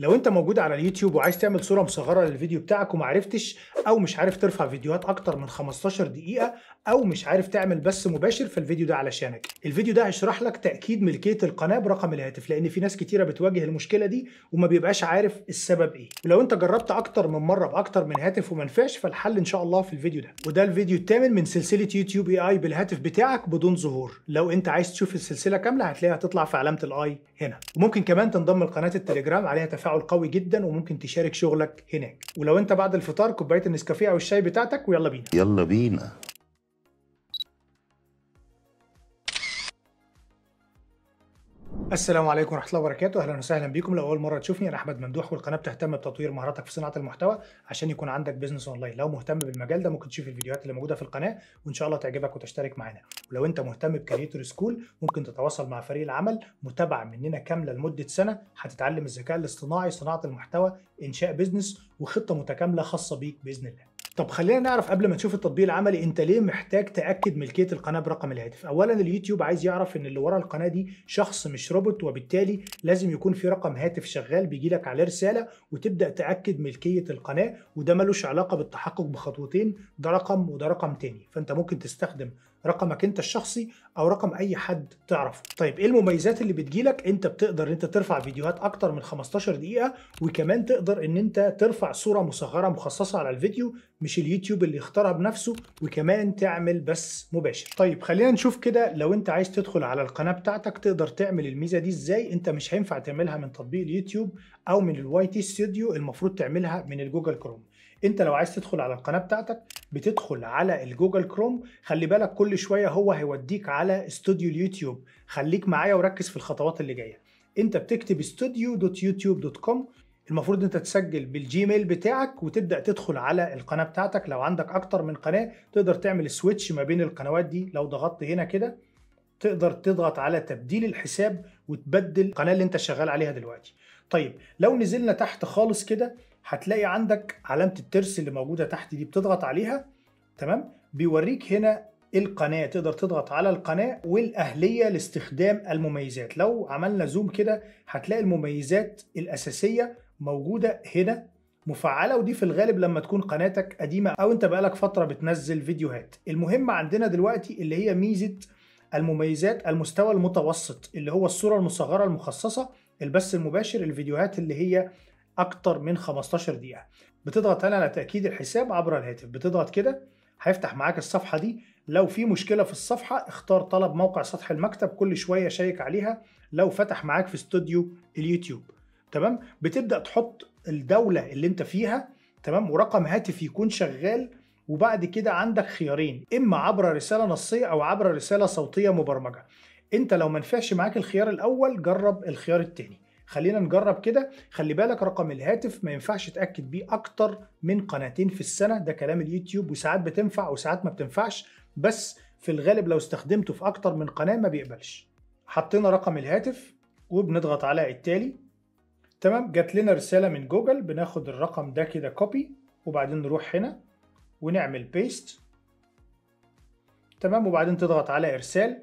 لو انت موجود على اليوتيوب وعايز تعمل صوره مصغره للفيديو بتاعك ومعرفتش او مش عارف ترفع فيديوهات اكتر من 15 دقيقه او مش عارف تعمل بث مباشر فالفيديو ده علشانك الفيديو ده هيشرح لك تاكيد ملكيه القناه برقم الهاتف لان في ناس كتيره بتواجه المشكله دي وما بيبقاش عارف السبب ايه ولو انت جربت اكتر من مره باكتر من هاتف وما نفعش فالحل ان شاء الله في الفيديو ده وده الفيديو الثامن من سلسله يوتيوب اي اي بالهاتف بتاعك بدون ظهور لو انت عايز تشوف السلسله كامله هتلاقيها هتطلع في علامه الاي هنا وممكن كمان تنضم لقناه التليجرام عليها تفاعل تفاعل قوي جدا وممكن تشارك شغلك هناك ولو انت بعد الفطار كوبايه النسكافيه او الشاي بتاعتك ويلا بينا يلا بينا السلام عليكم ورحمه الله وبركاته اهلا وسهلا بيكم لو اول مره تشوفني انا احمد ممدوح والقناه بتهتم بتطوير مهاراتك في صناعه المحتوى عشان يكون عندك بيزنس اونلاين لو مهتم بالمجال ده ممكن تشوف الفيديوهات اللي موجوده في القناه وان شاء الله تعجبك وتشترك معانا ولو انت مهتم بكريتور سكول ممكن تتواصل مع فريق العمل متابعه مننا كامله لمده سنه هتتعلم الذكاء الاصطناعي صناعه المحتوى انشاء بيزنس وخطه متكامله خاصه بيك باذن الله طب خلينا نعرف قبل ما نشوف التطبيق العملي انت ليه محتاج تاكد ملكيه القناه برقم الهاتف اولا اليوتيوب عايز يعرف ان اللي ورا القناه دي شخص مش روبوت وبالتالي لازم يكون في رقم هاتف شغال بيجي لك عليه رساله وتبدا تاكد ملكيه القناه وده ملوش علاقه بالتحقق بخطوتين ده رقم وده رقم تاني فانت ممكن تستخدم رقمك انت الشخصي او رقم اي حد تعرفه طيب ايه المميزات اللي بتجيلك انت بتقدر انت ترفع فيديوهات اكتر من 15 دقيقه وكمان تقدر ان انت ترفع صوره مصغره مخصصه على الفيديو مش اليوتيوب اللي اختارها بنفسه وكمان تعمل بث مباشر طيب خلينا نشوف كده لو انت عايز تدخل على القناه بتاعتك تقدر تعمل الميزه دي ازاي انت مش هينفع تعملها من تطبيق اليوتيوب او من الواي تي ستوديو المفروض تعملها من الجوجل كروم انت لو عايز تدخل على القناه بتاعتك بتدخل على الجوجل كروم خلي بالك كل شويه هو هيوديك على استوديو اليوتيوب خليك معايا وركز في الخطوات اللي جايه انت بتكتب استوديو دوت دوت يوتيوب كوم المفروض انت تسجل بالجيميل بتاعك وتبدا تدخل على القناه بتاعتك لو عندك اكتر من قناه تقدر تعمل سويتش ما بين القنوات دي لو ضغطت هنا كده تقدر تضغط على تبديل الحساب وتبدل القناه اللي انت شغال عليها دلوقتي طيب لو نزلنا تحت خالص كده هتلاقي عندك علامة الترس اللي موجودة تحت دي بتضغط عليها تمام بيوريك هنا القناة تقدر تضغط على القناة والأهلية لاستخدام المميزات لو عملنا زوم كده هتلاقي المميزات الأساسية موجودة هنا مفعله ودي في الغالب لما تكون قناتك قديمه او انت بقالك فتره بتنزل فيديوهات المهم عندنا دلوقتي اللي هي ميزه المميزات المستوى المتوسط اللي هو الصوره المصغره المخصصه البث المباشر الفيديوهات اللي هي اكتر من 15 دقيقه بتضغط هنا على تاكيد الحساب عبر الهاتف بتضغط كده هيفتح معاك الصفحه دي لو في مشكله في الصفحه اختار طلب موقع سطح المكتب كل شويه شيك عليها لو فتح معاك في استوديو اليوتيوب تمام بتبدا تحط الدوله اللي انت فيها تمام ورقم هاتف يكون شغال وبعد كده عندك خيارين اما عبر رساله نصيه او عبر رساله صوتيه مبرمجه انت لو ما نفعش معاك الخيار الاول جرب الخيار الثاني خلينا نجرب كده خلي بالك رقم الهاتف ما ينفعش تاكد بيه اكتر من قناتين في السنه ده كلام اليوتيوب وساعات بتنفع وساعات ما بتنفعش بس في الغالب لو استخدمته في اكتر من قناه ما بيقبلش حطينا رقم الهاتف وبنضغط على التالي تمام جات لنا رساله من جوجل بناخد الرقم ده كده كوبي وبعدين نروح هنا ونعمل بيست تمام وبعدين تضغط على ارسال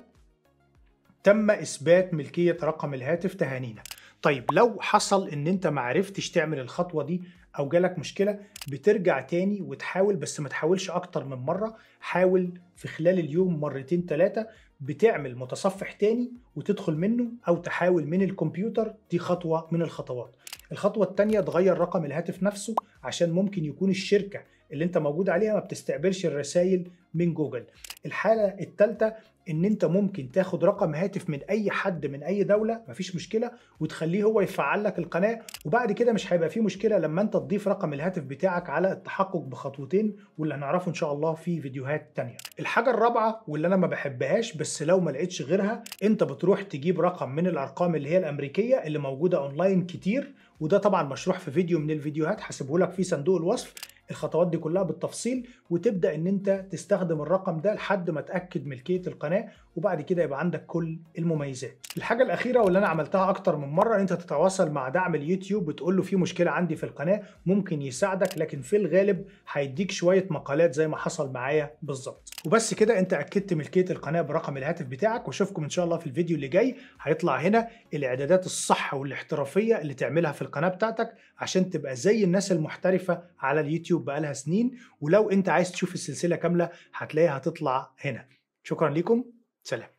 تم اثبات ملكيه رقم الهاتف تهانينا طيب لو حصل ان انت ما عرفتش تعمل الخطوه دي او جالك مشكله بترجع تاني وتحاول بس ما تحاولش اكتر من مره حاول في خلال اليوم مرتين ثلاثه بتعمل متصفح تاني وتدخل منه او تحاول من الكمبيوتر دي خطوه من الخطوات الخطوه الثانيه تغير رقم الهاتف نفسه عشان ممكن يكون الشركه اللي انت موجود عليها ما بتستقبلش الرسائل من جوجل الحاله الثالثه ان انت ممكن تاخد رقم هاتف من اي حد من اي دوله مفيش مشكله وتخليه هو يفعل لك القناه وبعد كده مش هيبقى فيه مشكله لما انت تضيف رقم الهاتف بتاعك على التحقق بخطوتين واللي هنعرفه ان شاء الله في فيديوهات تانية الحاجه الرابعه واللي انا ما بحبهاش بس لو ما لقيتش غيرها انت بتروح تجيب رقم من الارقام اللي هي الامريكيه اللي موجوده اونلاين كتير وده طبعا مشروح في فيديو من الفيديوهات هسيبه لك في صندوق الوصف الخطوات دي كلها بالتفصيل وتبدا ان انت تستخدم الرقم ده لحد ما تاكد ملكيه القناه وبعد كده يبقى عندك كل المميزات الحاجه الاخيره واللي انا عملتها اكتر من مره ان انت تتواصل مع دعم اليوتيوب وتقول له في مشكله عندي في القناه ممكن يساعدك لكن في الغالب هيديك شويه مقالات زي ما حصل معايا بالظبط وبس كده انت اكدت ملكيه القناه برقم الهاتف بتاعك واشوفكم ان شاء الله في الفيديو اللي جاي هيطلع هنا الاعدادات الصح والاحترافيه اللي تعملها في القناه بتاعتك عشان تبقى زي الناس المحترفه على اليوتيوب يوتيوب بقالها سنين ولو انت عايز تشوف السلسله كامله هتلاقيها هتطلع هنا شكرا لكم سلام